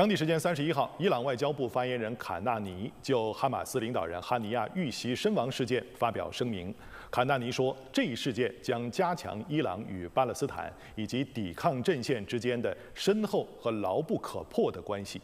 当地时间三十一号，伊朗外交部发言人卡纳尼就哈马斯领导人哈尼亚遇袭身亡事件发表声明。卡纳尼说，这一事件将加强伊朗与巴勒斯坦以及抵抗阵线之间的深厚和牢不可破的关系。